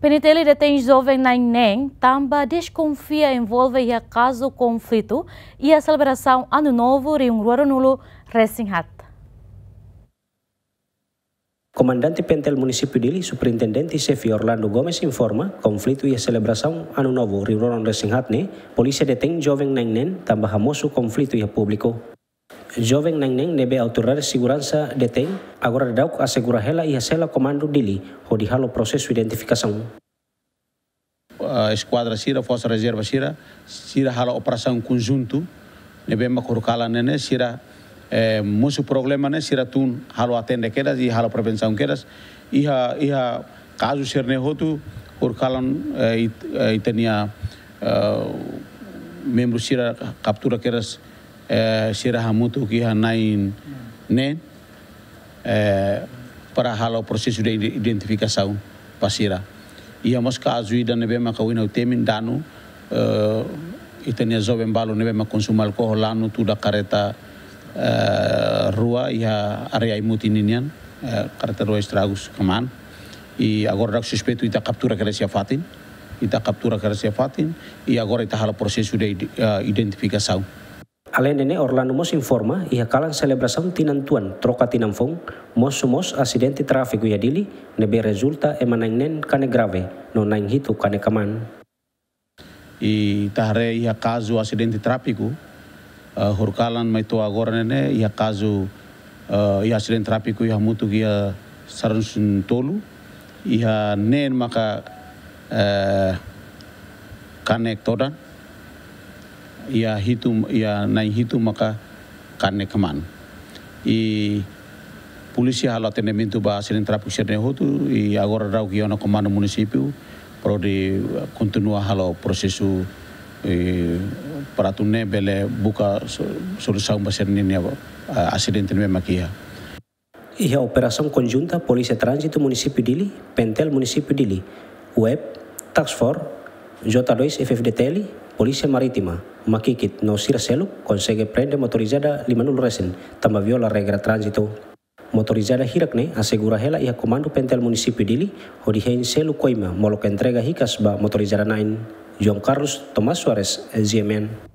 Penitele detém jovem na Iném, Tamba desconfia envolve a caso conflito e a celebração Ano Novo de um Ruarunulo Resinhat. Comandante Pentel Município Dili, Superintendente Chefe Orlando Gomes informa, conflito e a celebração Ano Novo Rio Roron né, polícia detém jovem na Iném, Tamba famoso conflito e a é público. Joven neng neng nebe autoridades de segurança detém, agora dau assegura hela e acela comando dele, onde halo proses de identificação. Eh, esquadra Sira, Força Reserva Sira, Sira halo operação conjunto, nebe ma kurkala nene, Sira eh, musuh problema ne, Sira tun halo atende keras e halo prevenção keras, iha, iha caso ser nehotu, kurkalan eh, eh, itenia eh, membro Sira captura keras, Eh, siraha mutu kiha nain nen eh, para halau sudah identifikasi identificação pasira íamos caso dan nebe ma kawina danu dano eh, itania zove balo nebe ma alkohol lanu tu tuda kareta rua ia area imuti ninian kareta rua istragus kaman I agora o suspetu ita kaptura kare sia fatin ita kaptura kare sia fatin I agora ita proses sudah identifikasi identificação Alene mos informa selebrasam tinan tuan tinantuan tinan fong mos mos asidenti trafiku ya dili nebe resulta nen kane grave no nain hito kane kaman. I tahre y kazu asidenti trafiku uh, eh, hurkalan maito agora nene kazu kazu uh, eh, trafiku accidente mutu iya hamutu sarunsun tolu iya nen maka uh, eh, cane todan ya hitu ya nai hitu maka kane keman, i polisi halat tene mintu ba sirin trafik sirne hotu i agora rau kiono keman komando pro di kontinua halo prosesu i paratune bele buka solução ba sirne apa asiden ne makia Iya operasi konjunta polisi transit munisipu Dili, Pentel munisipu Dili, Web, Tax for, Jota dois FFD FFDTL, Polisi maritima Makikit, no seluk konsege prende motorizada Limanul Resen, tambah viola regra trânsito. Motorizada hirakne asegura hela ia komando pentel municipio dili, hodihein selu koima molo entrega hikas ba motorizada nain. John Carlos Tomás Suarez ZMN.